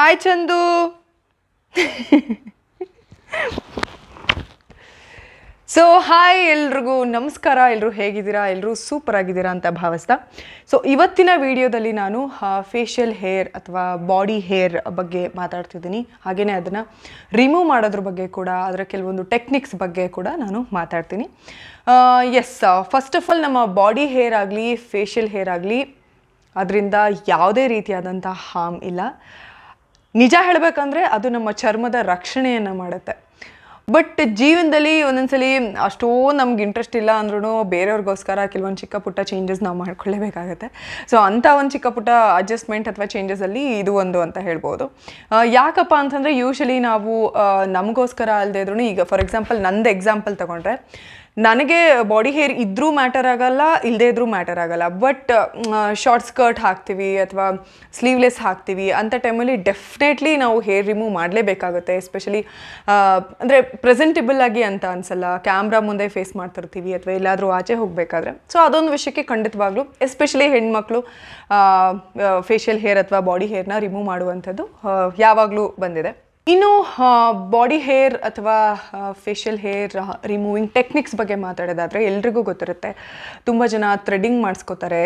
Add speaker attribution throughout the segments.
Speaker 1: Hi Chandu so hi ಎಲ್ರಿಗೂ ನಮಸ್ಕಾರ ಎಲ್ಲರೂ ಹೇಗಿದ್ದೀರಾ ಎಲ್ಲರೂ ಸೂಪರ್ ಆಗಿದ್ದೀರಾ ಅಂತ ಭಾವಿಸ್ತಾ ಸೊ ಇವತ್ತಿನ ವಿಡಿಯೋದಲ್ಲಿ ನಾನು ಫೇಶಿಯಲ್ ಹೇರ್ ಅಥವಾ ಬಾಡಿ ಹೇರ್ ಬಗ್ಗೆ ಮಾತಾಡ್ತಿದ್ದೀನಿ ಹಾಗೆಯೇ ಅದನ್ನು ರಿಮೂವ್ ಮಾಡೋದ್ರ ಬಗ್ಗೆ ಕೂಡ ಅದರ ಕೆಲವೊಂದು ಟೆಕ್ನಿಕ್ಸ್ ಬಗ್ಗೆ ಕೂಡ ನಾನು ಮಾತಾಡ್ತೀನಿ ಎಸ್ ಫಸ್ಟ್ ಆಫ್ ಆಲ್ ನಮ್ಮ ಬಾಡಿ ಹೇರ್ ಆಗಲಿ ಫೇಶಿಯಲ್ ಹೇರ್ ಆಗಲಿ ಅದರಿಂದ ಯಾವುದೇ ರೀತಿಯಾದಂಥ ಹಾರ್ಮ್ ಇಲ್ಲ ನಿಜ ಹೇಳಬೇಕಂದ್ರೆ ಅದು ನಮ್ಮ ಚರ್ಮದ ರಕ್ಷಣೆಯನ್ನು ಮಾಡುತ್ತೆ ಬಟ್ ಜೀವನದಲ್ಲಿ ಒಂದೊಂದ್ಸಲಿ ಅಷ್ಟೋ ನಮ್ಗೆ ಇಂಟ್ರೆಸ್ಟ್ ಇಲ್ಲ ಅಂದ್ರೂ ಬೇರೆಯವ್ರಿಗೋಸ್ಕರ ಕೆಲವೊಂದು ಚಿಕ್ಕ ಪುಟ್ಟ ಚೇಂಜಸ್ ನಾವು ಮಾಡ್ಕೊಳ್ಳೇಬೇಕಾಗತ್ತೆ ಸೊ ಅಂಥ ಒಂದು ಚಿಕ್ಕ ಪುಟ್ಟ ಅಡ್ಜಸ್ಟ್ಮೆಂಟ್ ಅಥವಾ ಚೇಂಜಸಲ್ಲಿ ಇದು ಒಂದು ಅಂತ ಹೇಳ್ಬೋದು ಯಾಕಪ್ಪ ಅಂತಂದರೆ ಯೂಶಲಿ ನಾವು ನಮಗೋಸ್ಕರ ಅಲ್ಲದೆ ಇದ್ರೂ ಈಗ ಫಾರ್ ಎಕ್ಸಾಂಪಲ್ ನಂದು ಎಕ್ಸಾಂಪಲ್ ತಗೊಂಡ್ರೆ ನನಗೆ ಬಾಡಿ ಹೇರ್ ಇದ್ರೂ ಮ್ಯಾಟರ್ ಆಗಲ್ಲ ಇಲ್ಲದೇ ಇದ್ರೂ ಮ್ಯಾಟರ್ ಆಗಲ್ಲ ಬಟ್ ಶಾರ್ಟ್ ಸ್ಕರ್ಟ್ ಹಾಕ್ತೀವಿ ಅಥವಾ ಸ್ಲೀವ್ಲೆಸ್ ಹಾಕ್ತೀವಿ ಅಂಥ ಟೈಮಲ್ಲಿ ಡೆಫಿನೆಟ್ಲಿ ನಾವು ಹೇರ್ ರಿಮೂವ್ ಮಾಡಲೇಬೇಕಾಗುತ್ತೆ ಎಸ್ಪೆಷಲಿ ಅಂದರೆ ಪ್ರೆಸೆಂಟೇಬಲ್ ಆಗಿ ಅಂತ ಅನಿಸಲ್ಲ ಕ್ಯಾಮ್ರಾ ಮುಂದೆ ಫೇಸ್ ಮಾಡ್ತಿರ್ತೀವಿ ಅಥವಾ ಎಲ್ಲಾದರೂ ಆಚೆ ಹೋಗಬೇಕಾದ್ರೆ ಸೊ ಅದೊಂದು ವಿಷಯಕ್ಕೆ ಖಂಡಿತವಾಗ್ಲೂ ಎಸ್ಪೆಷಲಿ ಹೆಣ್ಮಕ್ಳು ಫೇಶಿಯಲ್ ಹೇರ್ ಅಥವಾ ಬಾಡಿ ಹೇರ್ನ ರಿಮೂವ್ ಮಾಡುವಂಥದ್ದು ಯಾವಾಗಲೂ ಬಂದಿದೆ ಇನ್ನು ಬಾಡಿ ಹೇರ್ ಅಥವಾ ಫೇಶಿಯಲ್ ಹೇರ್ ರಿಮೂವಿಂಗ್ ಟೆಕ್ನಿಕ್ಸ್ ಬಗ್ಗೆ ಮಾತಾಡೋದಾದರೆ ಎಲ್ರಿಗೂ ಗೊತ್ತಿರುತ್ತೆ ತುಂಬ ಜನ ಥ್ರೆಡಿಂಗ್ ಮಾಡಿಸ್ಕೋತಾರೆ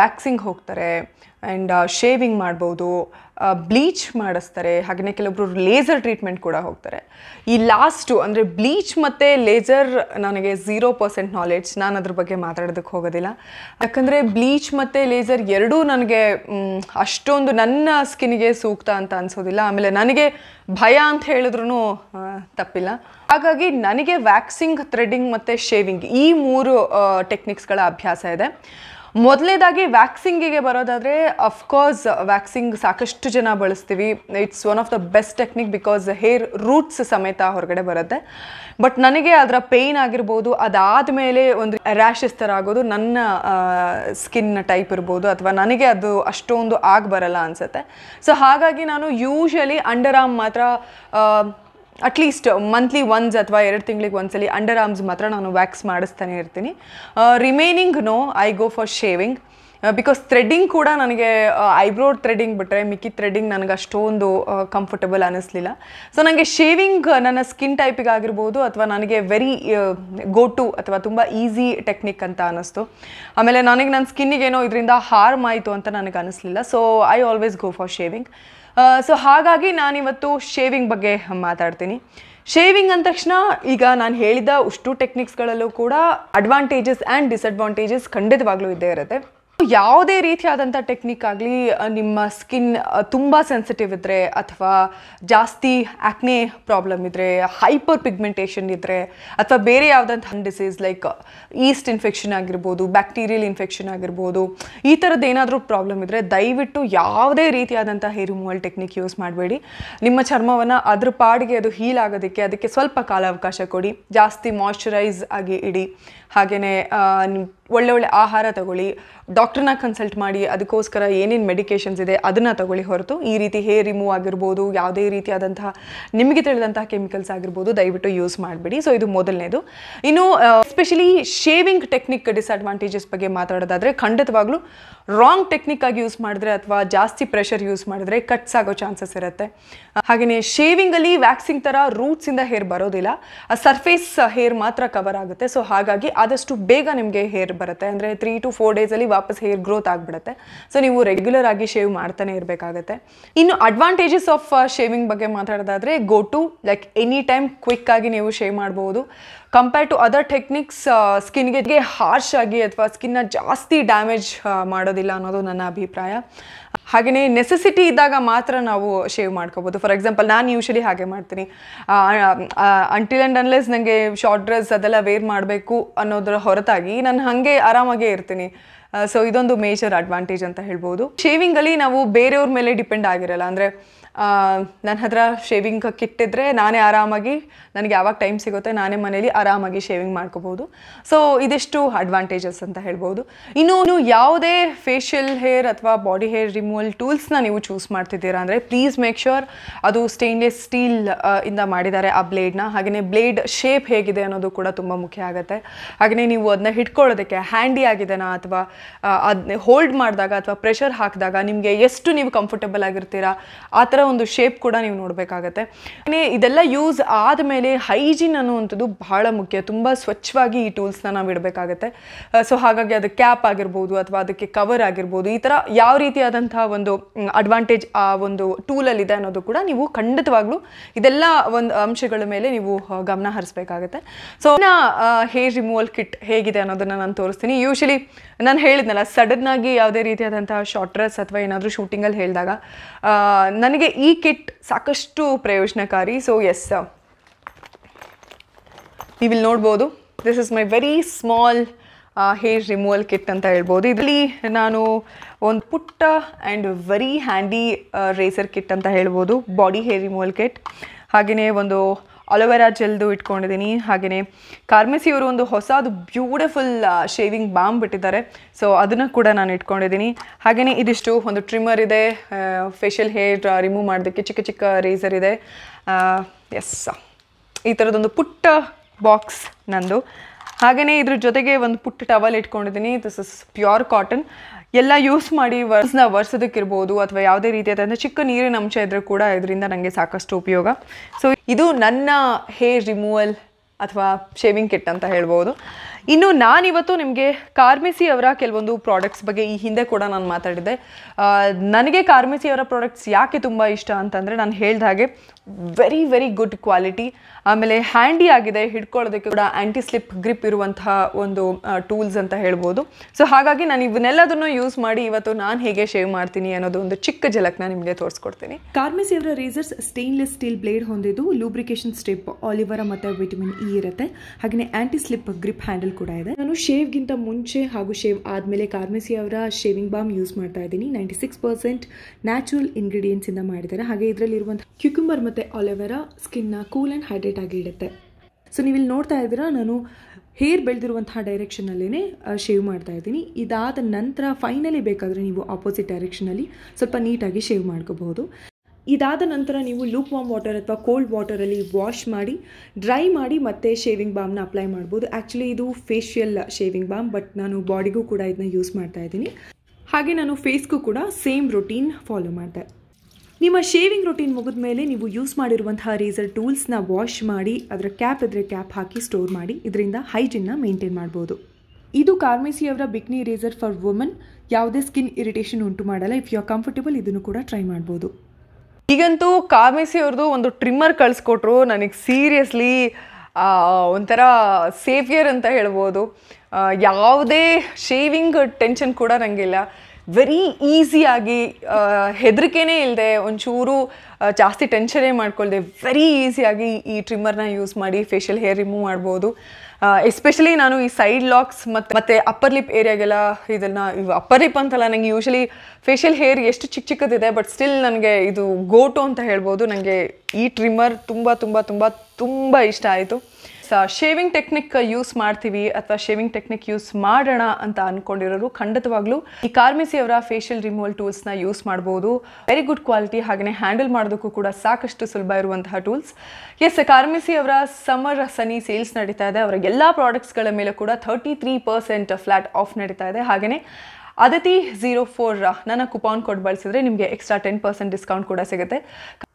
Speaker 1: ವ್ಯಾಕ್ಸಿಂಗ್ ಹೋಗ್ತಾರೆ ಆ್ಯಂಡ್ ಶೇವಿಂಗ್ uh, ಮಾಡ್ಬೋದು ಬ್ಲೀಚ್ uh, ಮಾಡಿಸ್ತಾರೆ ಹಾಗೆಯೇ ಕೆಲವೊಬ್ರು ಲೇಸರ್ ಟ್ರೀಟ್ಮೆಂಟ್ ಕೂಡ ಹೋಗ್ತಾರೆ ಈ ಲಾಸ್ಟು ಅಂದರೆ ಬ್ಲೀಚ್ ಮತ್ತು ಲೇಸರ್ ನನಗೆ ಝೀರೋ ಪರ್ಸೆಂಟ್ ನಾಲೆಡ್ಜ್ ನಾನು ಅದ್ರ ಬಗ್ಗೆ ಮಾತಾಡೋದಕ್ಕೆ ಹೋಗೋದಿಲ್ಲ ಯಾಕಂದರೆ ಬ್ಲೀಚ್ ಮತ್ತು ಲೇಸರ್ ಎರಡೂ ನನಗೆ ಅಷ್ಟೊಂದು ನನ್ನ ಸ್ಕಿನ್ಗೆ ಸೂಕ್ತ ಅಂತ ಅನಿಸೋದಿಲ್ಲ ಆಮೇಲೆ ನನಗೆ ಭಯ ಅಂತ ಹೇಳಿದ್ರೂ ತಪ್ಪಿಲ್ಲ ಹಾಗಾಗಿ ನನಗೆ ವ್ಯಾಕ್ಸಿಂಗ್ ಥ್ರೆಡಿಂಗ್ ಮತ್ತು ಶೇವಿಂಗ್ ಈ ಮೂರು ಟೆಕ್ನಿಕ್ಸ್ಗಳ ಅಭ್ಯಾಸ ಇದೆ ಮೊದಲನೇದಾಗಿ ವ್ಯಾಕ್ಸಿಂಗಿಗೆ ಬರೋದಾದರೆ ಅಫ್ಕೋರ್ಸ್ ವ್ಯಾಕ್ಸಿಂಗ್ ಸಾಕಷ್ಟು ಜನ ಬಳಸ್ತೀವಿ it's one of the best technique because hair roots ಸಮೇತ ಹೊರಗಡೆ ಬರುತ್ತೆ ಬಟ್ ನನಗೆ ಅದರ ಪೇಯ್ನ್ ಆಗಿರ್ಬೋದು ಅದಾದ ಮೇಲೆ ಒಂದು ರ್ಯಾಷಸ್ ಥರ ಆಗೋದು ನನ್ನ ಸ್ಕಿನ್ ಟೈಪ್ ಇರ್ಬೋದು ಅಥವಾ ನನಗೆ ಅದು ಅಷ್ಟೊಂದು ಆಗಿ ಬರಲ್ಲ ಅನಿಸುತ್ತೆ ಸೊ ಹಾಗಾಗಿ ನಾನು ಯೂಶ್ವಲಿ ಅಂಡರ್ ಆಮ್ ಮಾತ್ರ ಅಟ್ಲೀಸ್ಟ್ ಮಂತ್ಲಿ ಒನ್ಸ್ ಅಥವಾ ಎರಡು ತಿಂಗಳಿಗೆ ಒಂದ್ಸಲಿ ಅಂಡರ್ ಆರ್ಮ್ಸ್ ಮಾತ್ರ ನಾನು ವ್ಯಾಕ್ಸ್ ಮಾಡಿಸ್ತಾನೆ ಇರ್ತೀನಿ remaining no I go for shaving because threading ಕೂಡ ನನಗೆ ಐಬ್ರೋ ಥ್ರೆಡ್ಡಿಂಗ್ ಬಿಟ್ಟರೆ ಮಿಕ್ಕಿ ಥ್ರೆಡ್ಡಿಂಗ್ ನನಗೆ ಅಷ್ಟೊಂದು ಕಂಫರ್ಟಬಲ್ uh, ಅನ್ನಿಸ್ಲಿಲ್ಲ ಸೊ ನನಗೆ ಶೇವಿಂಗ್ ನನ್ನ ಸ್ಕಿನ್ ಟೈಪಿಗೆ ಆಗಿರ್ಬೋದು ಅಥವಾ ನನಗೆ ವೆರಿ ಗೋ ಟು ಅಥವಾ ತುಂಬ ಈಸಿ ಟೆಕ್ನಿಕ್ ಅಂತ ಅನ್ನಿಸ್ತು ಆಮೇಲೆ ನನಗೆ ನನ್ನ ಸ್ಕಿನ್ನಿಗೆ ಏನೋ ಇದರಿಂದ ಹಾರ್ಮ್ ಆಯಿತು ಅಂತ ನನಗೆ ಅನ್ನಿಸ್ಲಿಲ್ಲ so I always go for shaving so ಹಾಗಾಗಿ ನಾನಿವತ್ತು ಶೇವಿಂಗ್ ಬಗ್ಗೆ ಮಾತಾಡ್ತೀನಿ ಶೇವಿಂಗ್ ಅಂದ ತಕ್ಷಣ ಈಗ ನಾನು ಹೇಳಿದ ಅಷ್ಟು ಟೆಕ್ನಿಕ್ಸ್ಗಳಲ್ಲೂ ಕೂಡ ಅಡ್ವಾಂಟೇಜಸ್ ಆ್ಯಂಡ್ ಡಿಸ್ಅಡ್ವಾಂಟೇಜಸ್ ಖಂಡಿತವಾಗ್ಲೂ ಇದ್ದೇ ಇರುತ್ತೆ ಯಾವುದೇ ರೀತಿಯಾದಂಥ ಟೆಕ್ನಿಕ್ ಆಗಲಿ ನಿಮ್ಮ ಸ್ಕಿನ್ ತುಂಬ ಸೆನ್ಸಿಟಿವ್ ಇದ್ದರೆ ಅಥವಾ ಜಾಸ್ತಿ ಆ್ಯಕ್ನೆ ಪ್ರಾಬ್ಲಮ್ ಇದ್ದರೆ ಹೈಪರ್ ಪಿಗ್ಮೆಂಟೇಷನ್ ಇದ್ದರೆ ಅಥವಾ ಬೇರೆ ಯಾವುದಂಥ ಡಿಸೀಸ್ ಲೈಕ್ ಈಸ್ಟ್ ಇನ್ಫೆಕ್ಷನ್ ಆಗಿರ್ಬೋದು ಬ್ಯಾಕ್ಟೀರಿಯಲ್ ಇನ್ಫೆಕ್ಷನ್ ಆಗಿರ್ಬೋದು ಈ ಥರದ್ದು ಏನಾದರೂ ಪ್ರಾಬ್ಲಮ್ ಇದ್ದರೆ ದಯವಿಟ್ಟು ಯಾವುದೇ ರೀತಿಯಾದಂಥ ಹೇರ್ ರಿಮೂವಲ್ ಟೆಕ್ನಿಕ್ ಯೂಸ್ ಮಾಡಬೇಡಿ ನಿಮ್ಮ ಚರ್ಮವನ್ನು ಅದ್ರ ಪಾಡಿಗೆ ಅದು ಹೀಲ್ ಆಗೋದಕ್ಕೆ ಅದಕ್ಕೆ ಸ್ವಲ್ಪ ಕಾಲಾವಕಾಶ ಕೊಡಿ ಜಾಸ್ತಿ ಮಾಯಶ್ಚರೈಸ್ ಆಗಿ ಇಡಿ ಹಾಗೆಯೇ ಒಳ್ಳೆ ಒಳ್ಳೆ ಆಹಾರ ತಗೊಳ್ಳಿ ಡಾಕ್ಟ್ರನ್ನ ಕನ್ಸಲ್ಟ್ ಮಾಡಿ ಅದಕ್ಕೋಸ್ಕರ ಏನೇನು ಮೆಡಿಕೇಷನ್ಸ್ ಇದೆ ಅದನ್ನು ತಗೊಳ್ಳಿ ಹೊರತು ಈ ರೀತಿ ಹೇರ್ ರಿಮೂವ್ ಆಗಿರ್ಬೋದು ಯಾವುದೇ ರೀತಿಯಾದಂತಹ ನಿಮಗೆ ತಿಳಿದಂತಹ ಕೆಮಿಕಲ್ಸ್ ಆಗಿರ್ಬೋದು ದಯವಿಟ್ಟು ಯೂಸ್ ಮಾಡಬೇಡಿ ಸೊ ಇದು ಮೊದಲನೇದು ಇನ್ನು ಎಸ್ಪೆಷಲಿ ಶೇವಿಂಗ್ ಟೆಕ್ನಿಕ್ ಡಿಸ್ಅಡ್ವಾಂಟೇಜಸ್ ಬಗ್ಗೆ ಮಾತಾಡೋದಾದರೆ ಖಂಡಿತವಾಗ್ಲೂ ರಾಂಗ್ ಟೆಕ್ನಿಕ್ ಆಗಿ ಯೂಸ್ ಮಾಡಿದ್ರೆ ಅಥವಾ ಜಾಸ್ತಿ ಪ್ರೆಷರ್ ಯೂಸ್ ಮಾಡಿದ್ರೆ ಕಟ್ಸ್ ಆಗೋ ಚಾನ್ಸಸ್ ಇರುತ್ತೆ ಹಾಗೆಯೇ ಶೇವಿಂಗಲ್ಲಿ ವ್ಯಾಕ್ಸಿಂಗ್ ಥರ ರೂಟ್ಸಿಂದ ಹೇರ್ ಬರೋದಿಲ್ಲ ಸರ್ಫೇಸ್ ಹೇರ್ ಮಾತ್ರ ಕವರ್ ಆಗುತ್ತೆ ಸೊ ಹಾಗಾಗಿ ಆದಷ್ಟು ಬೇಗ ನಿಮಗೆ ಹೇರ್ ಬರುತ್ತೆ ಅಂದರೆ ತ್ರೀ ಟು ಫೋರ್ ಡೇಸಲ್ಲಿ ವಾಪಸ್ ಹೇರ್ ಗ್ರೋತ್ ಆಗಿಬಿಡುತ್ತೆ ಸೊ ನೀವು ರೆಗ್ಯುಲರ್ ಆಗಿ ಶೇವ್ ಮಾಡ್ತಾನೆ ಇರಬೇಕಾಗತ್ತೆ ಇನ್ನು ಅಡ್ವಾಂಟೇಜಸ್ ಆಫ್ ಶೇವಿಂಗ್ ಬಗ್ಗೆ ಮಾತಾಡೋದಾದರೆ go to like any time quick ಆಗಿ ನೀವು ಶೇವ್ ಮಾಡ್ಬೋದು ಕಂಪೇರ್ ಟು ಅದರ್ ಟೆಕ್ನಿಕ್ಸ್ ಸ್ಕಿನ್ಗೆ ಹಾರ್ಶ್ ಆಗಿ ಅಥವಾ ಸ್ಕಿನ್ನ ಜಾಸ್ತಿ ಡ್ಯಾಮೇಜ್ uh, ಮಾಡೋದಿಲ್ಲ ಅನ್ನೋದು ನನ್ನ ಅಭಿಪ್ರಾಯ ಹಾಗೆಯೇ ನೆಸೆಸಿಟಿ ಇದ್ದಾಗ ಮಾತ್ರ ನಾವು ಶೇವ್ ಮಾಡ್ಕೋಬೋದು ಫಾರ್ ಎಕ್ಸಾಂಪಲ್ ನಾನು ಯೂಶಲಿ ಹಾಗೆ ಮಾಡ್ತೀನಿ ಅಂಟಿಲ್ ಆ್ಯಂಡ್ ಅನ್ಲೆಸ್ ನನಗೆ ಶಾರ್ಟ್ ಡ್ರೆಸ್ ಅದೆಲ್ಲ ವೇರ್ ಮಾಡಬೇಕು ಅನ್ನೋದರ ಹೊರತಾಗಿ ನಾನು ಹಾಗೆ ಆರಾಮಾಗೇ ಇರ್ತೀನಿ ಸೊ ಇದೊಂದು ಮೇಜರ್ ಅಡ್ವಾಂಟೇಜ್ ಅಂತ ಹೇಳ್ಬೋದು ಶೇವಿಂಗಲ್ಲಿ ನಾವು ಬೇರೆಯವ್ರ ಮೇಲೆ ಡಿಪೆಂಡ್ ಆಗಿರಲ್ಲ ಅಂದರೆ ನನ್ನ ಹತ್ರ ಶೇವಿಂಗ್ ಕಿಟ್ಟಿದ್ರೆ ನಾನೇ ಆರಾಮಾಗಿ ನನಗೆ ಯಾವಾಗ ಟೈಮ್ ಸಿಗುತ್ತೆ ನಾನೇ ಮನೇಲಿ ಆರಾಮಾಗಿ ಶೇವಿಂಗ್ ಮಾಡ್ಕೋಬೋದು ಸೊ ಇದಿಷ್ಟು ಅಡ್ವಾಂಟೇಜಸ್ ಅಂತ ಹೇಳ್ಬೋದು ಇನ್ನು ಯಾವುದೇ ಫೇಶಿಯಲ್ ಹೇರ್ ಅಥವಾ ಬಾಡಿ ಹೇರ್ ರಿಮೂವಲ್ ಟೂಲ್ಸ್ನ ನೀವು ಚೂಸ್ ಮಾಡ್ತಿದ್ದೀರಾ ಅಂದರೆ ಪ್ಲೀಸ್ ಮೇಕ್ ಶ್ಯೂರ್ ಅದು ಸ್ಟೇನ್ಲೆಸ್ ಸ್ಟೀಲ್ ಇಂದ ಮಾಡಿದ್ದಾರೆ ಆ ಬ್ಲೇಡ್ನ ಹಾಗೆಯೇ ಬ್ಲೇಡ್ ಶೇಪ್ ಹೇಗಿದೆ ಅನ್ನೋದು ಕೂಡ ತುಂಬ ಮುಖ್ಯ ಆಗುತ್ತೆ ಹಾಗೆಯೇ ನೀವು ಅದನ್ನ ಹಿಡ್ಕೊಳ್ಳೋದಕ್ಕೆ ಹ್ಯಾಂಡಿ ಆಗಿದೆನಾ ಅಥವಾ ಅದನ್ನ ಹೋಲ್ಡ್ ಮಾಡಿದಾಗ ಅಥವಾ ಪ್ರೆಷರ್ ಹಾಕಿದಾಗ ನಿಮಗೆ ಎಷ್ಟು ನೀವು ಕಂಫರ್ಟಬಲ್ ಆಗಿರ್ತೀರಾ ಆ ಥರ ಒಂದು ಶೇಪ್ ಕೂಡ ನೀವು ನೋಡಬೇಕಾಗತ್ತೆ ಇದೆಲ್ಲ ಯೂಸ್ ಆದಮೇಲೆ ಹೈಜೀನ್ ಅನ್ನುವಂಥದ್ದು ಬಹಳ ಮುಖ್ಯ ತುಂಬ ಸ್ವಚ್ಛವಾಗಿ ಈ ಟೂಲ್ಸ್ನ ನಾವು ಇಡಬೇಕಾಗತ್ತೆ ಸೊ ಹಾಗಾಗಿ ಅದು ಕ್ಯಾಪ್ ಆಗಿರ್ಬೋದು ಅಥವಾ ಅದಕ್ಕೆ ಕವರ್ ಆಗಿರ್ಬೋದು ಈ ಥರ ಯಾವ ರೀತಿಯಾದಂತಹ ಒಂದು ಅಡ್ವಾಂಟೇಜ್ ಆ ಒಂದು ಟೂಲಲ್ಲಿದೆ ಅನ್ನೋದು ಕೂಡ ನೀವು ಖಂಡಿತವಾಗ್ಲೂ ಇದೆಲ್ಲ ಒಂದು ಅಂಶಗಳ ಮೇಲೆ ನೀವು ಗಮನ ಹರಿಸ್ಬೇಕಾಗತ್ತೆ ಸೊ ಹೇರ್ ರಿಮೂವಲ್ ಕಿಟ್ ಹೇಗಿದೆ ಅನ್ನೋದನ್ನು ನಾನು ತೋರಿಸ್ತೀನಿ ಯೂಶಲಿ ನಾನು ಹೇಳಿದ್ನಲ್ಲ ಸಡನ್ನಾಗಿ ಯಾವುದೇ ರೀತಿಯಾದಂತಹ ಶಾರ್ಟ್ ಡ್ರೆಸ್ ಅಥವಾ ಏನಾದರೂ ಶೂಟಿಂಗಲ್ಲಿ ಹೇಳಿದಾಗ ನನಗೆ ಈ ಕಿಟ್ ಸಾಕಷ್ಟು ಪ್ರಯೋಜನಕಾರಿ ಸೊ ಎಸ್ ನೀವು ಇಲ್ಲಿ ನೋಡ್ಬೋದು this is my very small hair removal kit ಅಂತ ಹೇಳ್ಬೋದು ಇದರಲ್ಲಿ ನಾನು ಒಂದು ಪುಟ್ಟ and very handy razor kit ಅಂತ ಹೇಳ್ಬೋದು ಬಾಡಿ ಹೇರ್ ರಿಮೂವಲ್ ಕಿಟ್ ಹಾಗೆಯೇ ಒಂದು ಅಲೋವೆರಾ ಜೆಲ್ದು ಇಟ್ಕೊಂಡಿದ್ದೀನಿ ಹಾಗೆಯೇ ಕಾರ್ಮೆಸಿ ಅವರು ಒಂದು ಹೊಸದು ಬ್ಯೂಟಿಫುಲ್ ಶೇವಿಂಗ್ ಬಾಮ್ ಬಿಟ್ಟಿದ್ದಾರೆ ಸೊ ಅದನ್ನು ಕೂಡ ನಾನು ಇಟ್ಕೊಂಡಿದ್ದೀನಿ ಹಾಗೆಯೇ ಇದಿಷ್ಟು ಒಂದು ಟ್ರಿಮ್ಮರ್ ಇದೆ ಫೇಶಿಯಲ್ ಹೇರ್ ರಿಮೂವ್ ಮಾಡೋದಕ್ಕೆ ಚಿಕ್ಕ ಚಿಕ್ಕ ರೇಸರ್ ಇದೆ ಎಸ್ ಈ ಥರದೊಂದು ಪುಟ್ಟ ಬಾಕ್ಸ್ ನಂದು ಹಾಗೆಯೇ ಇದ್ರ ಜೊತೆಗೆ ಒಂದು ಪುಟ್ಟ ಟವಲ್ ಇಟ್ಕೊಂಡಿದ್ದೀನಿ ದಿಸ್ ಇಸ್ ಪ್ಯೂರ್ ಕಾಟನ್ ಎಲ್ಲ ಯೂಸ್ ಮಾಡಿ ವರ್ಸ್ನ ವರ್ಸೋದಕ್ಕಿರ್ಬೋದು ಅಥವಾ ಯಾವುದೇ ರೀತಿಯಾದಂಥ ಚಿಕ್ಕ ನೀರಿನ ಅಂಶ ಇದ್ರೂ ಕೂಡ ಇದರಿಂದ ನನಗೆ ಸಾಕಷ್ಟು ಉಪಯೋಗ ಸೊ ಇದು ನನ್ನ ಹೇರ್ ರಿಮೂವಲ್ ಅಥವಾ ಶೇವಿಂಗ್ ಕಿಟ್ ಅಂತ ಹೇಳ್ಬೋದು ಇನ್ನು ನಾನಿವತ್ತು ನಿಮಗೆ ಕಾರ್ಮಿಸಿ ಅವರ ಕೆಲವೊಂದು ಪ್ರಾಡಕ್ಟ್ಸ್ ಬಗ್ಗೆ ಈ ಹಿಂದೆ ಕೂಡ ನಾನು ಮಾತಾಡಿದೆ ನನಗೆ ಕಾರ್ಮಿಸಿ ಅವರ ಪ್ರಾಡಕ್ಟ್ಸ್ ಯಾಕೆ ತುಂಬ ಇಷ್ಟ ಅಂತಂದರೆ ನಾನು ಹೇಳಿದ ಹಾಗೆ ವೆರಿ ವೆರಿ ಗುಡ್ ಕ್ವಾಲಿಟಿ ಆಮೇಲೆ ಹ್ಯಾಂಡಿ ಆಗಿದೆ ಹಿಡ್ಕೊಳ್ಳೋದಕ್ಕೆ ಕೂಡ ಆ್ಯಂಟಿ ಸ್ಲಿಪ್ ಗ್ರಿಪ್ ಇರುವಂತಹ ಒಂದು ಟೂಲ್ಸ್ ಅಂತ ಹೇಳ್ಬೋದು ಸೊ ಹಾಗಾಗಿ ನಾನು ಇವನ್ನೆಲ್ಲದನ್ನು ಯೂಸ್ ಮಾಡಿ ಇವತ್ತು ನಾನು ಹೇಗೆ ಶೇವ್ ಮಾಡ್ತೀನಿ ಅನ್ನೋದು ಒಂದು ಚಿಕ್ಕ ಜಲಕ್ನ ನಿಮಗೆ ತೋರಿಸ್ಕೊಡ್ತೀನಿ ಕಾರ್ಮಿಸಿ ಅವರ ರೇಸರ್ಸ್ ಸ್ಟೇನ್ಲೆಸ್ ಸ್ಟೀಲ್ ಬ್ಲೇಡ್ ಹೊಂದಿದ್ದು ಲೂಬ್ರಿಕೇಶನ್ ಸ್ಟ್ರಿಪ್ ಆಲಿವರ ಮತ್ತು ವಿಟಮಿನ್ ಇ ಇರುತ್ತೆ ಹಾಗೆಯೇ ಆ್ಯಂಟಿ ಸ್ಲಿಪ್ ಗ್ರಿಪ್ ಹ್ಯಾಂಡಲ್ ಕೂಡ ಇದೆ ನಾನು ಗಿಂತ ಮುಂಚೆ ಹಾಗೂ ಶೇವ್ ಆದಮೇಲೆ ಕಾರ್ಮೆಸಿ ಅವರ ಶೇವಿಂಗ್ ಬಾಮ್ ಯೂಸ್ ಮಾಡ್ತಾ ಇದ್ದೀನಿ ನೈಂಟಿ ಸಿಕ್ಸ್ ಪರ್ಸೆಂಟ್ ನ್ಯಾಚುರಲ್ ಇಂದ ಮಾಡಿದ್ದಾರೆ ಹಾಗೆ ಇದರಲ್ಲಿರುವಂಥ ಕ್ಯುಕುಂಬರ್ ಮತ್ತು ಸ್ಕಿನ್ ಸ್ಕಿನ್ನ ಕೂಲ್ ಅಂಡ್ ಹೈಡ್ರೇಟ್ ಆಗಿ ಇಡುತ್ತೆ ಸೊ ನೀವು ಇಲ್ಲಿ ನೋಡ್ತಾ ಇದ್ದೀರಾ ನಾನು ಹೇರ್ ಬೆಳೆದಿರುವಂತಹ ಡೈರೆಕ್ಷನಲ್ಲೇ ಶೇವ್ ಮಾಡ್ತಾ ಇದ್ದೀನಿ ಇದಾದ ನಂತರ ಫೈನಲಿ ಬೇಕಾದ್ರೆ ನೀವು ಆಪೋಸಿಟ್ ಅಲ್ಲಿ ಸ್ವಲ್ಪ ನೀಟಾಗಿ ಶೇವ್ ಮಾಡ್ಕೋಬಹುದು ಇದಾದ ನಂತರ ನೀವು ಲೂಕ್ ವಾಮ್ ವಾಟರ್ ಅಥವಾ ಕೋಲ್ಡ್ ವಾಟರಲ್ಲಿ ವಾಶ್ ಮಾಡಿ ಡ್ರೈ ಮಾಡಿ ಮತ್ತೆ ಶೇವಿಂಗ್ ಬಾಮ್ನ ಅಪ್ಲೈ ಮಾಡ್ಬೋದು ಆ್ಯಕ್ಚುಲಿ ಇದು ಫೇಶಿಯಲ್ ಶೇವಿಂಗ್ ಬಾಮ್ ಬಟ್ ನಾನು ಬಾಡಿಗೂ ಕೂಡ ಇದನ್ನ ಯೂಸ್ ಮಾಡ್ತಾ ಇದ್ದೀನಿ ಹಾಗೆ ನಾನು ಫೇಸ್ಗೂ ಕೂಡ ಸೇಮ್ ರೊಟೀನ್ ಫಾಲೋ ಮಾಡಿದೆ ನಿಮ್ಮ ಶೇವಿಂಗ್ ರೊಟೀನ್ ಮುಗಿದ ಮೇಲೆ ನೀವು ಯೂಸ್ ಮಾಡಿರುವಂತಹ ರೇಸರ್ ಟೂಲ್ಸ್ನ ವಾಶ್ ಮಾಡಿ ಅದರ ಕ್ಯಾಪ್ ಇದ್ರೆ ಕ್ಯಾಪ್ ಹಾಕಿ ಸ್ಟೋರ್ ಮಾಡಿ ಇದರಿಂದ ಹೈಜಿನ್ನ ಮೇಂಟೈನ್ ಮಾಡ್ಬೋದು ಇದು ಕಾರ್ಮೆಸಿಯವರ ಬಿಕ್ನಿ ರೇಸರ್ ಫಾರ್ ವುಮನ್ ಯಾವುದೇ ಸ್ಕಿನ್ ಇರಿಟೇಷನ್ ಉಂಟು ಮಾಡಲ್ಲ ಇಫ್ ಯು ಆರ್ ಕಂಫರ್ಟೇಬಲ್ ಇದನ್ನು ಕೂಡ ಟ್ರೈ ಮಾಡ್ಬೋದು ಈಗಂತೂ ಕಾಮೇಸಿ ಅವ್ರದ್ದು ಒಂದು ಟ್ರಿಮ್ಮರ್ ಕಳಿಸ್ಕೊಟ್ರು ನನಗೆ ಸೀರಿಯಸ್ಲಿ ಒಂಥರ ಸೇಫಿಯರ್ ಅಂತ ಹೇಳ್ಬೋದು ಯಾವುದೇ ಶೇವಿಂಗ್ ಟೆನ್ಷನ್ ಕೂಡ ನನಗಿಲ್ಲ ವೆರಿ ಈಸಿಯಾಗಿ ಹೆದರಿಕೆನೇ ಇಲ್ಲದೆ ಒಂಚೂರು ಜಾಸ್ತಿ ಟೆನ್ಷನೇ ಮಾಡ್ಕೊಳ್ಳದೆ ವೆರಿ ಈಸಿಯಾಗಿ ಈ ಟ್ರಿಮ್ಮರ್ನ ಯೂಸ್ ಮಾಡಿ ಫೇಶಿಯಲ್ ಹೇರ್ ರಿಮೂವ್ ಮಾಡ್ಬೋದು ಎಸ್ಪೆಷಲಿ ನಾನು ಈ ಸೈಡ್ ಲಾಕ್ಸ್ ಮತ್ತು ಮತ್ತು ಅಪ್ಪರ್ ಲಿಪ್ ಏರಿಯಾಗೆಲ್ಲ ಇದನ್ನು ಅಪ್ಪರ್ ಲಿಪ್ ಅಂತಲ್ಲ ನನಗೆ ಯೂಶಲಿ ಫೇಶಿಯಲ್ ಹೇರ್ ಎಷ್ಟು ಚಿಕ್ಕ ಚಿಕ್ಕದಿದೆ ಬಟ್ ಸ್ಟಿಲ್ ನನಗೆ ಇದು ಗೋಟು ಅಂತ ಹೇಳ್ಬೋದು ನನಗೆ ಈ ಟ್ರಿಮ್ಮರ್ ತುಂಬ ತುಂಬ ತುಂಬ ತುಂಬ ಇಷ್ಟ ಆಯಿತು ಶೇವಿಂಗ್ ಟೆಕ್ನಿಕ್ ಯೂಸ್ ಮಾಡ್ತೀವಿ ಅಥವಾ ಶೇವಿಂಗ್ ಟೆಕ್ನಿಕ್ ಯೂಸ್ ಮಾಡೋಣ ಅಂತ ಅಂದ್ಕೊಂಡಿರೋರು ಖಂಡಿತವಾಗ್ಲೂ ಈ ಕಾರ್ಮಿಸಿಯವರ ಫೇಷಿಯಲ್ ರಿಮೂವಲ್ ಟೂಲ್ಸ್ನ ಯೂಸ್ ಮಾಡ್ಬೋದು ವೆರಿ ಗುಡ್ ಕ್ವಾಲಿಟಿ ಹಾಗೆಯೇ ಹ್ಯಾಂಡಲ್ ಮಾಡೋದು ಮಾಡೋದಕ್ಕೂ ಕೂಡ ಸಾಕಷ್ಟು ಸುಲಭ ಇರುವಂತಹ ಟೂಲ್ಸ್ ಎಸ್ ಕಾರ್ಮಿಸಿ ಅವರ ಸಮರ್ ಸನಿ ಸೇಲ್ಸ್ ನಡೀತಾ ಇದೆ ಅವರ ಎಲ್ಲ ಪ್ರಾಡಕ್ಟ್ಸ್ಗಳ ಮೇಲೆ ಕೂಡ thirty three percent flat off ನಡೀತಾ ಇದೆ ಹಾಗೆಯೇ ಅದತಿ ಝೀರೋ ಫೋರ್ ನನ್ನ ಕುಪಾನ್ ಕೋಡ್ ಬಳಸಿದ್ರೆ ನಿಮಗೆ ಎಕ್ಸ್ಟ್ರಾ ಟೆನ್ ಪರ್ಸೆಂಟ್ ಡಿಸ್ಕೌಂಟ್ ಕೂಡ ಸಿಗುತ್ತೆ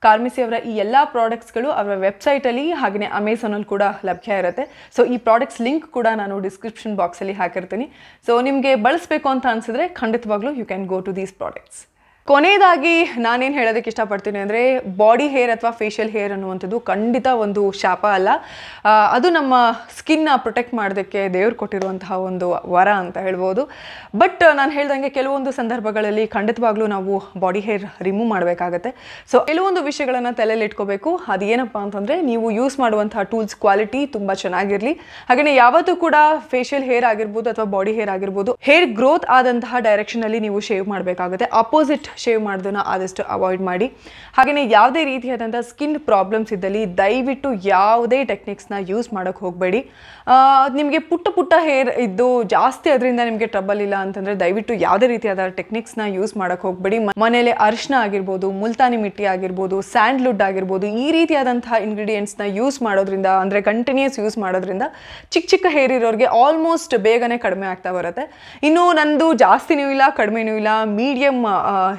Speaker 1: ಕಾರ್ಮಿಸಿ ಅವರ ಈ ಎಲ್ಲ ಪ್ರಾಡಕ್ಟ್ಸ್ಗಳು ಅವರ ವೆಬ್ಸೈಟಲ್ಲಿ ಹಾಗೆಯೇ ಅಮೆಝಾನಲ್ಲಿ ಕೂಡ ಲಭ್ಯ ಇರುತ್ತೆ ಸೊ ಈ ಪ್ರಾಡಕ್ಟ್ಸ್ ಲಿಂಕ್ ಕೂಡ ನಾನು ಡಿಸ್ಕ್ರಿಪ್ಷನ್ ಬಾಕ್ಸಲ್ಲಿ ಹಾಕಿರ್ತೀನಿ ಸೊ ನಿಮಗೆ ಬಳಸಬೇಕು ಅಂತ ಅನಿಸಿದ್ರೆ ಖಂಡಿತವಾಗ್ಲೂ you can go to these products ಕೊನೆಯದಾಗಿ ನಾನೇನು ಹೇಳೋದಕ್ಕೆ ಇಷ್ಟಪಡ್ತೀನಿ ಅಂದರೆ ಬಾಡಿ ಹೇರ್ ಅಥವಾ ಫೇಶಿಯಲ್ ಹೇರ್ ಅನ್ನುವಂಥದ್ದು ಖಂಡಿತ ಒಂದು ಶಾಪ ಅಲ್ಲ ಅದು ನಮ್ಮ ಸ್ಕಿನ್ನ ಪ್ರೊಟೆಕ್ಟ್ ಮಾಡೋದಕ್ಕೆ ದೇವ್ರು ಕೊಟ್ಟಿರುವಂತಹ ಒಂದು ವರ ಅಂತ ಹೇಳ್ಬೋದು ಬಟ್ ನಾನು ಹೇಳ್ದಂಗೆ ಕೆಲವೊಂದು ಸಂದರ್ಭಗಳಲ್ಲಿ ಖಂಡಿತವಾಗ್ಲೂ ನಾವು ಬಾಡಿ ಹೇರ್ ರಿಮೂವ್ ಮಾಡಬೇಕಾಗತ್ತೆ ಸೊ ಕೆಲವೊಂದು ವಿಷಯಗಳನ್ನು ತಲೆಯಲ್ಲಿ ಇಟ್ಕೋಬೇಕು ಅದು ಏನಪ್ಪ ಅಂತಂದರೆ ನೀವು ಯೂಸ್ ಮಾಡುವಂತಹ ಟೂಲ್ಸ್ ಕ್ವಾಲಿಟಿ ತುಂಬ ಚೆನ್ನಾಗಿರಲಿ ಹಾಗೆಯೇ ಯಾವತ್ತೂ ಕೂಡ ಫೇಶಿಯಲ್ ಹೇರ್ ಆಗಿರ್ಬೋದು ಅಥವಾ ಬಾಡಿ ಹೇರ್ ಆಗಿರ್ಬೋದು ಹೇರ್ ಗ್ರೋತ್ ಆದಂತಹ ಡೈರೆಕ್ಷನಲ್ಲಿ ನೀವು ಶೇವ್ ಮಾಡಬೇಕಾಗುತ್ತೆ ಅಪೋಸಿಟ್ ಶೇವ್ ಮಾಡೋದನ್ನು ಆದಷ್ಟು ಅವಾಯ್ಡ್ ಮಾಡಿ ಹಾಗೆಯೇ ಯಾವುದೇ ರೀತಿಯಾದಂಥ ಸ್ಕಿನ್ ಪ್ರಾಬ್ಲಮ್ಸ್ ಇದ್ದಲ್ಲಿ ದಯವಿಟ್ಟು ಯಾವುದೇ ಟೆಕ್ನಿಕ್ಸ್ನ ಯೂಸ್ ಮಾಡೋಕ್ಕೆ ಹೋಗಬೇಡಿ ನಿಮಗೆ ಪುಟ್ಟ ಪುಟ್ಟ ಹೇರ್ ಇದ್ದು ಜಾಸ್ತಿ ಅದರಿಂದ ನಿಮಗೆ ಟ್ರಬಲ್ ಇಲ್ಲ ಅಂತಂದರೆ ದಯವಿಟ್ಟು ಯಾವುದೇ ರೀತಿಯಾದ ಟೆಕ್ನಿಕ್ಸ್ನ ಯೂಸ್ ಮಾಡೋಕ್ಕೆ ಹೋಗಬೇಡಿ ಮನೆಯಲ್ಲಿ ಅರ್ಶಿನ ಆಗಿರ್ಬೋದು ಮುಲ್ತಾನಿ ಮಿಟ್ಟಿ ಆಗಿರ್ಬೋದು ಸ್ಯಾಂಡ್ಲುಡ್ ಆಗಿರ್ಬೋದು ಈ ರೀತಿಯಾದಂಥ ಇಂಗ್ರೀಡಿಯೆಂಟ್ಸ್ನ ಯೂಸ್ ಮಾಡೋದ್ರಿಂದ ಅಂದರೆ ಕಂಟಿನ್ಯೂಸ್ ಯೂಸ್ ಮಾಡೋದ್ರಿಂದ ಚಿಕ್ಕ ಚಿಕ್ಕ ಹೇರ್ ಇರೋರಿಗೆ ಆಲ್ಮೋಸ್ಟ್ ಬೇಗನೆ ಕಡಿಮೆ ಆಗ್ತಾ ಬರುತ್ತೆ ಇನ್ನು ನಂದು ಜಾಸ್ತಿನೂ ಇಲ್ಲ ಕಡಿಮೆನೂ ಇಲ್ಲ medium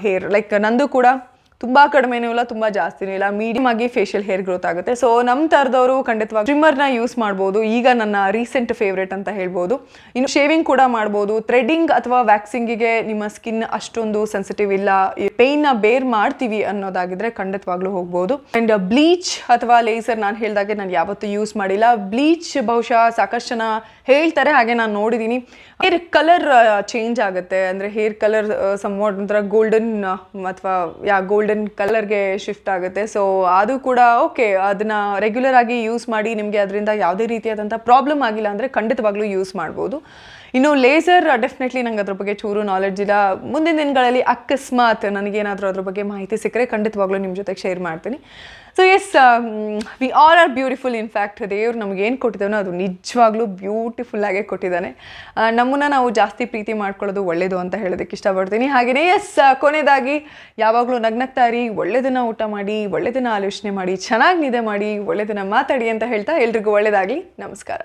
Speaker 1: here. Like Nandu Kuda, ತುಂಬಾ ಕಡಿಮೆನೂ ಇಲ್ಲ ತುಂಬಾ ಜಾಸ್ತಿನೂ ಇಲ್ಲ ಮೀಡಿಯಮ್ ಆಗಿ ಫೇಶಿಯಲ್ ಹೇರ್ ಗ್ರೋತ್ ಆಗುತ್ತೆ ಸೊ ನಮ್ಮ ಥರದವರು ಖಂಡಿತವಾಗಿ ನ ಯೂಸ್ ಮಾಡ್ಬೋದು ಈಗ ನನ್ನ ರೀಸೆಂಟ್ ಫೇವ್ರೇಟ್ ಅಂತ ಹೇಳ್ಬೋದು ಇನ್ನು ಶೇವಿಂಗ್ ಕೂಡ ಮಾಡ್ಬೋದು ಥ್ರೆಡಿಂಗ್ ಅಥವಾ ವ್ಯಾಕ್ಸಿಂಗಿಗೆ ನಿಮ್ಮ ಸ್ಕಿನ್ ಅಷ್ಟೊಂದು ಸೆನ್ಸಿಟಿವ್ ಇಲ್ಲ ಪೇಯ್ನ ಬೇರ್ ಮಾಡ್ತೀವಿ ಅನ್ನೋದಾಗಿದ್ರೆ ಖಂಡಿತವಾಗ್ಲೂ ಹೋಗ್ಬೋದು ಅಂಡ್ ಬ್ಲೀಚ್ ಅಥವಾ ಲೇಸರ್ ನಾನು ಹೇಳಿದಾಗೆ ನಾನು ಯಾವತ್ತೂ ಯೂಸ್ ಮಾಡಿಲ್ಲ ಬ್ಲೀಚ್ ಬಹುಶಃ ಸಾಕಷ್ಟು ಜನ ಹೇಳ್ತಾರೆ ಹಾಗೆ ನಾನು ನೋಡಿದೀನಿ ಹೇರ್ ಕಲರ್ ಚೇಂಜ್ ಆಗುತ್ತೆ ಅಂದ್ರೆ ಹೇರ್ ಕಲರ್ ಸಮ್ ಗೋಲ್ಡನ್ ಅಥವಾ ಯಾ ಗೋಲ್ಡನ್ ಗೋಲ್ಡನ್ ಕಲರ್ಗೆ ಶಿಫ್ಟ್ ಆಗುತ್ತೆ ಸೊ ಅದು ಕೂಡ ಓಕೆ ಅದನ್ನ ರೆಗ್ಯುಲರ್ ಆಗಿ ಯೂಸ್ ಮಾಡಿ ನಿಮಗೆ ಅದರಿಂದ ಯಾವುದೇ ರೀತಿಯಾದಂಥ ಪ್ರಾಬ್ಲಮ್ ಆಗಿಲ್ಲ ಅಂದರೆ ಖಂಡಿತವಾಗ್ಲೂ ಯೂಸ್ ಮಾಡ್ಬೋದು ಇನ್ನು ಲೇಸರ್ ಡೆಫಿನೆಟ್ಲಿ ನಂಗೆ ಅದ್ರ ಬಗ್ಗೆ ಚೂರು ನಾಲೆಡ್ಜ್ ಇಲ್ಲ ಮುಂದಿನ ದಿನಗಳಲ್ಲಿ ಅಕಸ್ಮಾತ್ ನನಗೇನಾದರೂ ಅದ್ರ ಬಗ್ಗೆ ಮಾಹಿತಿ ಸಿಕ್ಕರೆ ಖಂಡಿತವಾಗ್ಲೂ ನಿಮ್ಮ ಜೊತೆಗೆ ಶೇರ್ ಮಾಡ್ತೀನಿ so as we all are beautiful in fact ದೇವ್ರು ಏನು ಕೊಟ್ಟಿದ್ದಾನೋ ಅದು ನಿಜವಾಗ್ಲೂ ಆಗೇ ಕೊಟ್ಟಿದ್ದಾನೆ ನಮ್ಮನ್ನು ನಾವು ಜಾಸ್ತಿ ಪ್ರೀತಿ ಮಾಡ್ಕೊಳ್ಳೋದು ಒಳ್ಳೆಯದು ಅಂತ ಹೇಳೋದಕ್ಕೆ ಇಷ್ಟಪಡ್ತೀನಿ ಹಾಗೆಯೇ ಎಸ್ ಕೊನೆಯದಾಗಿ ಯಾವಾಗಲೂ ನಗ್ನಗ್ತಾರಿ ಒಳ್ಳೆಯದನ್ನು ಊಟ ಮಾಡಿ ಒಳ್ಳೆಯದನ್ನು ಆಲೋಚನೆ ಮಾಡಿ ಚೆನ್ನಾಗಿ ನಿದೆ ಮಾಡಿ ಒಳ್ಳೆಯದನ್ನು ಮಾತಾಡಿ ಅಂತ ಹೇಳ್ತಾ ಎಲ್ರಿಗೂ ಒಳ್ಳೆಯದಾಗಲಿ ನಮಸ್ಕಾರ